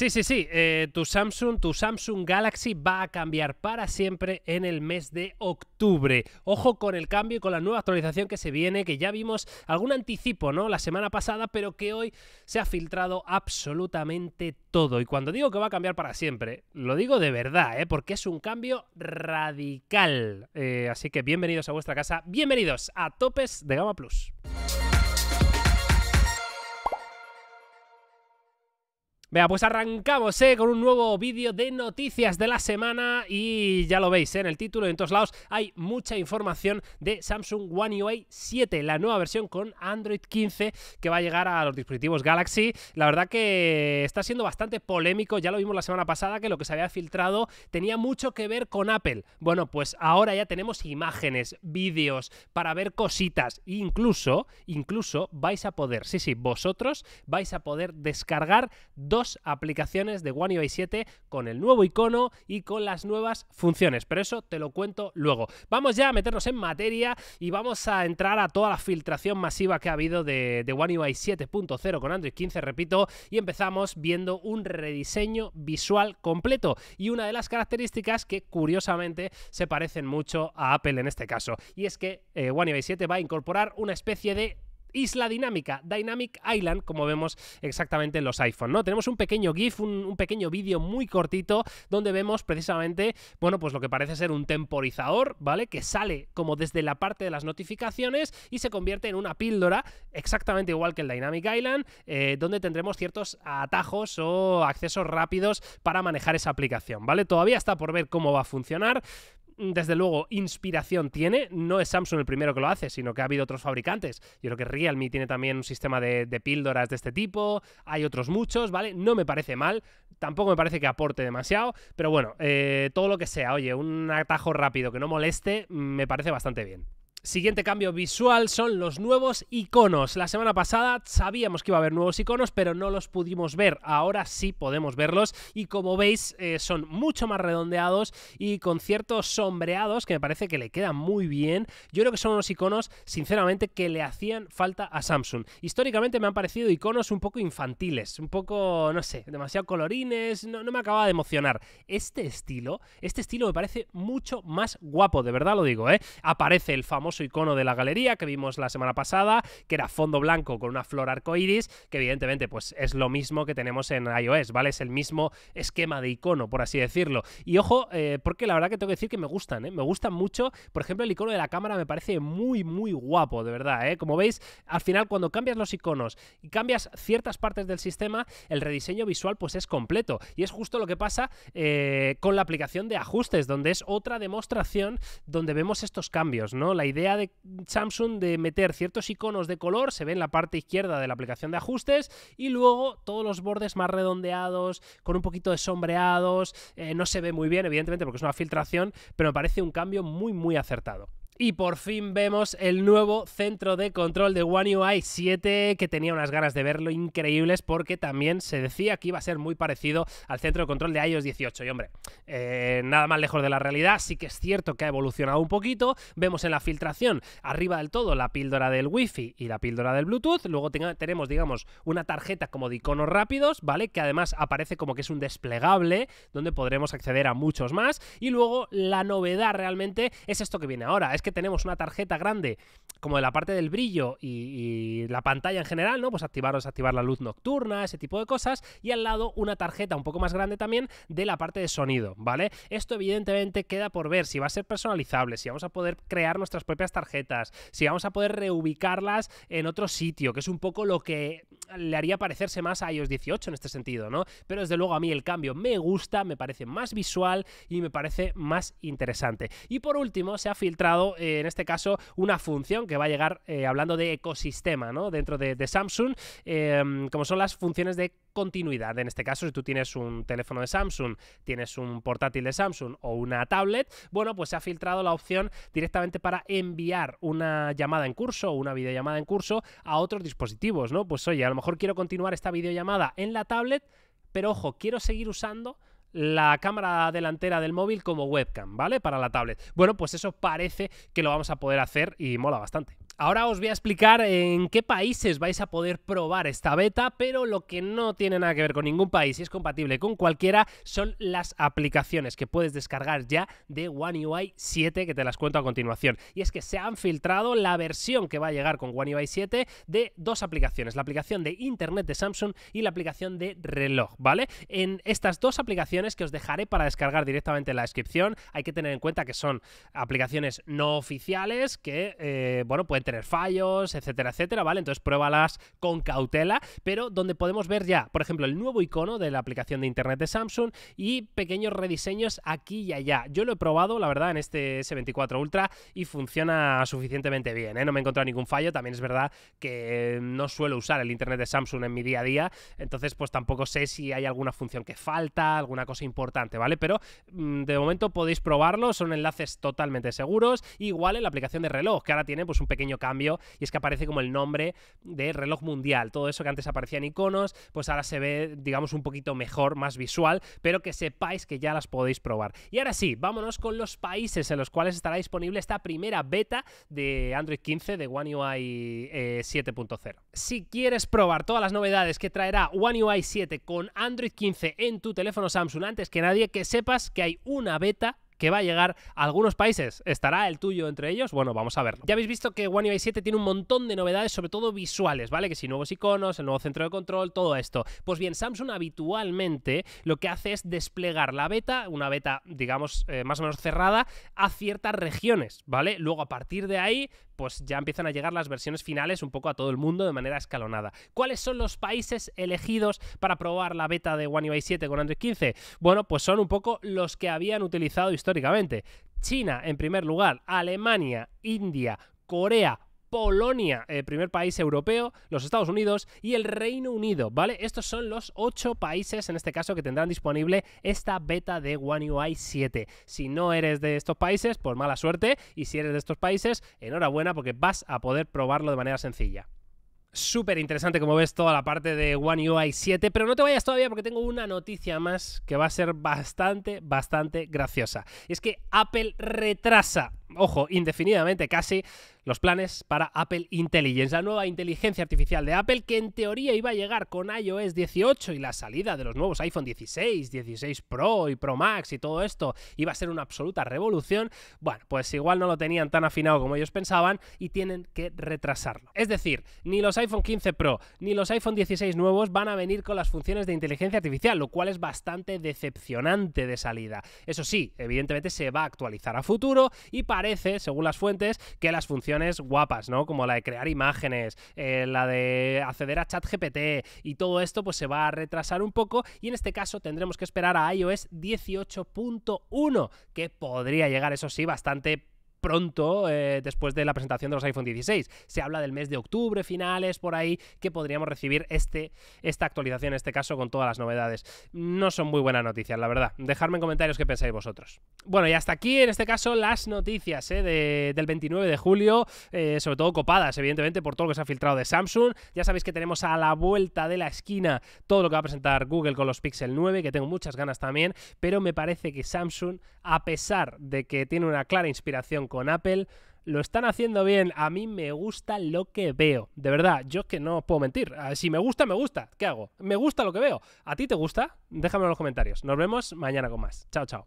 Sí, sí, sí. Eh, tu Samsung, tu Samsung Galaxy va a cambiar para siempre en el mes de octubre. Ojo con el cambio y con la nueva actualización que se viene, que ya vimos algún anticipo, ¿no? La semana pasada, pero que hoy se ha filtrado absolutamente todo. Y cuando digo que va a cambiar para siempre, lo digo de verdad, ¿eh? Porque es un cambio radical. Eh, así que bienvenidos a vuestra casa, bienvenidos a Topes de Gama Plus. Vea, pues arrancamos eh, con un nuevo vídeo de noticias de la semana y ya lo veis eh, en el título y en todos lados hay mucha información de Samsung One UI 7, la nueva versión con Android 15 que va a llegar a los dispositivos Galaxy. La verdad que está siendo bastante polémico, ya lo vimos la semana pasada que lo que se había filtrado tenía mucho que ver con Apple. Bueno, pues ahora ya tenemos imágenes, vídeos para ver cositas, e incluso, incluso vais a poder, sí, sí, vosotros vais a poder descargar dos aplicaciones de One UI 7 con el nuevo icono y con las nuevas funciones. Pero eso te lo cuento luego. Vamos ya a meternos en materia y vamos a entrar a toda la filtración masiva que ha habido de, One UI 7.0 con Android 15, repito, y empezamos viendo un rediseño visual completo y una de las características que curiosamente se parecen mucho a Apple en este caso. Y es que eh, One UI 7 va a incorporar una especie de Isla dinámica, Dynamic Island, como vemos exactamente en los iPhone, ¿no? Tenemos un pequeño GIF, un, pequeño vídeo muy cortito donde vemos precisamente, bueno, pues lo que parece ser un temporizador, ¿vale? Que sale como desde la parte de las notificaciones y se convierte en una píldora exactamente igual que el Dynamic Island, eh, donde tendremos ciertos atajos o accesos rápidos para manejar esa aplicación, ¿vale? Todavía está por ver cómo va a funcionar, desde luego, inspiración tiene. No es Samsung el primero que lo hace, sino que ha habido otros fabricantes. Yo creo que Realme tiene también un sistema de, píldoras de este tipo. Hay otros muchos, ¿vale? No me parece mal. Tampoco me parece que aporte demasiado. Pero bueno, eh, todo lo que sea, oye, un atajo rápido que no moleste, me parece bastante bien. Siguiente cambio visual son los nuevos iconos. La semana pasada sabíamos que iba a haber nuevos iconos, pero no los pudimos ver. Ahora sí podemos verlos y como veis eh, son mucho más redondeados y con ciertos sombreados que me parece que le quedan muy bien. Yo creo que son unos iconos, sinceramente, que le hacían falta a Samsung. Históricamente me han parecido iconos un poco infantiles, un poco, no sé, demasiado colorines, no, me acaba de emocionar. Este estilo, este estilo me parece mucho más guapo, de verdad lo digo, ¿eh? Aparece el famoso icono de la galería que vimos la semana pasada, que era fondo blanco con una flor arcoiris, que evidentemente pues es lo mismo que tenemos en iOS, ¿vale? Es el mismo esquema de icono, por así decirlo. Y ojo, eh, porque la verdad que tengo que decir que me gustan, ¿eh? Me gustan mucho. Por ejemplo, el icono de la cámara me parece muy, muy guapo, de verdad, ¿eh? Como veis, al final cuando cambias los iconos y cambias ciertas partes del sistema, el rediseño visual pues es completo. Y es justo lo que pasa con la aplicación de ajustes, donde es otra demostración donde vemos estos cambios, ¿no? La idea idea de Samsung de meter ciertos iconos de color se ve en la parte izquierda de la aplicación de ajustes y luego todos los bordes más redondeados, con un poquito de sombreados, eh, no se ve muy bien evidentemente porque es una filtración, pero me parece un cambio muy muy acertado y por fin vemos el nuevo centro de control de One UI 7 que tenía unas ganas de verlo increíbles porque también se decía que iba a ser muy parecido al centro de control de iOS 18 y hombre, eh, nada más lejos de la realidad, sí que es cierto que ha evolucionado un poquito, vemos en la filtración arriba del todo la píldora del Wi-Fi y la píldora del Bluetooth, luego tenemos digamos una tarjeta como de iconos rápidos, ¿vale? Que además aparece como que es un desplegable donde podremos acceder a muchos más y luego la novedad realmente es esto que viene ahora, es que tenemos una tarjeta grande, como de la parte del brillo y, la pantalla en general, ¿no? Pues activaros, activar la luz nocturna, ese tipo de cosas, y al lado una tarjeta un poco más grande también de la parte de sonido, ¿vale? Esto evidentemente queda por ver si va a ser personalizable, si vamos a poder crear nuestras propias tarjetas, si vamos a poder reubicarlas en otro sitio, que es un poco lo que le haría parecerse más a iOS 18 en este sentido, ¿no? Pero desde luego a mí el cambio me gusta, me parece más visual y me parece más interesante. Y por último, se ha filtrado eh, en este caso, una función que va a llegar eh, hablando de ecosistema, ¿no? Dentro de, Samsung, em, como son las funciones de continuidad. En este caso, si tú tienes un teléfono de Samsung, tienes un portátil de Samsung o una tablet, bueno, pues se ha filtrado la opción directamente para enviar una llamada en curso o una videollamada en curso a otros dispositivos, ¿no? Pues oye, a lo mejor quiero continuar esta videollamada en la tablet, pero ojo, quiero seguir usando la cámara delantera del móvil como webcam, ¿vale? Para la tablet. Bueno, pues eso parece que lo vamos a poder hacer y mola bastante. Ahora os voy a explicar en qué países vais a poder probar esta beta, pero lo que no tiene nada que ver con ningún país y es compatible con cualquiera son las aplicaciones que puedes descargar ya de One UI 7, que te las cuento a continuación. Y es que se han filtrado la versión que va a llegar con One UI 7 de dos aplicaciones, la aplicación de Internet de Samsung y la aplicación de reloj, ¿vale? En estas dos aplicaciones que os dejaré para descargar directamente en la descripción, hay que tener en cuenta que son aplicaciones no oficiales que, eh, bueno, pueden tener tener fallos, etcétera, etcétera, ¿vale? Entonces pruébalas con cautela, pero donde podemos ver ya, por ejemplo, el nuevo icono de la aplicación de Internet de Samsung y pequeños rediseños aquí y allá. Yo lo he probado, la verdad, en este S24 Ultra y funciona suficientemente bien, ¿eh? No me he encontrado ningún fallo, también es verdad que no suelo usar el Internet de Samsung en mi día a día, entonces pues tampoco sé si hay alguna función que falta, alguna cosa importante, ¿vale? Pero mm, de momento podéis probarlo, son enlaces totalmente seguros, igual en la aplicación de reloj, que ahora tiene pues un pequeño cambio y es que aparece como el nombre de reloj mundial. Todo eso que antes aparecían iconos, pues ahora se ve, digamos, un poquito mejor, más visual, pero que sepáis que ya las podéis probar. Y ahora sí, vámonos con los países en los cuales estará disponible esta primera beta de Android 15 de One UI 7.0. Eh, si quieres probar todas las novedades que traerá One UI 7 con Android 15 en tu teléfono Samsung antes que nadie, que sepas que hay una beta que va a llegar a algunos países. ¿Estará el tuyo entre ellos? Bueno, vamos a verlo. Ya habéis visto que One UI 7 tiene un montón de novedades, sobre todo visuales, ¿vale? Que si nuevos iconos, el nuevo centro de control, todo esto. Pues bien, Samsung habitualmente lo que hace es desplegar la beta, una beta, digamos, eh, más o menos cerrada, a ciertas regiones, ¿vale? Luego a partir de ahí pues ya empiezan a llegar las versiones finales un poco a todo el mundo de manera escalonada. ¿Cuáles son los países elegidos para probar la beta de One UI 7 con Android 15? Bueno, pues son un poco los que habían utilizado históricamente. China en primer lugar, Alemania, India, Corea, Polonia, el primer país europeo, los Estados Unidos y el Reino Unido, ¿vale? Estos son los ocho países, en este caso, que tendrán disponible esta beta de One UI 7. Si no eres de estos países, por mala suerte, y si eres de estos países, enhorabuena porque vas a poder probarlo de manera sencilla. Súper interesante como ves toda la parte de One UI 7, pero no te vayas todavía porque tengo una noticia más que va a ser bastante, bastante graciosa. es que Apple retrasa ojo, indefinidamente casi, los planes para Apple Intelligence, la nueva inteligencia artificial de Apple que en teoría iba a llegar con iOS 18 y la salida de los nuevos iPhone 16, 16 Pro y Pro Max y todo esto iba a ser una absoluta revolución. Bueno, pues igual no lo tenían tan afinado como ellos pensaban y tienen que retrasarlo. Es decir, ni los iPhone 15 Pro ni los iPhone 16 nuevos van a venir con las funciones de inteligencia artificial, lo cual es bastante decepcionante de salida. Eso sí, evidentemente se va a actualizar a futuro y para parece, según las fuentes, que las funciones guapas, ¿no? Como la de crear imágenes, eh, la de acceder a ChatGPT y todo esto, pues se va a retrasar un poco y en este caso tendremos que esperar a iOS 18.1, que podría llegar, eso sí, bastante pronto eh, después de la presentación de los iPhone 16. Se habla del mes de octubre, finales, por ahí, que podríamos recibir este, esta actualización, en este caso, con todas las novedades. No son muy buenas noticias, la verdad. Dejadme en comentarios qué pensáis vosotros. Bueno, y hasta aquí, en este caso, las noticias eh, del 29 de julio, eh, sobre todo copadas, evidentemente, por todo lo que se ha filtrado de Samsung. Ya sabéis que tenemos a la vuelta de la esquina todo lo que va a presentar Google con los Pixel 9, que tengo muchas ganas también, pero me parece que Samsung, a pesar de que tiene una clara inspiración con Apple. Lo están haciendo bien, a mí me gusta lo que veo. De verdad, yo es que no puedo mentir. Ah, si me gusta, me gusta. ¿Qué hago? Me gusta lo que veo. ¿A ti te gusta? Déjamelo en los comentarios. Nos vemos mañana con más. Chao, chao.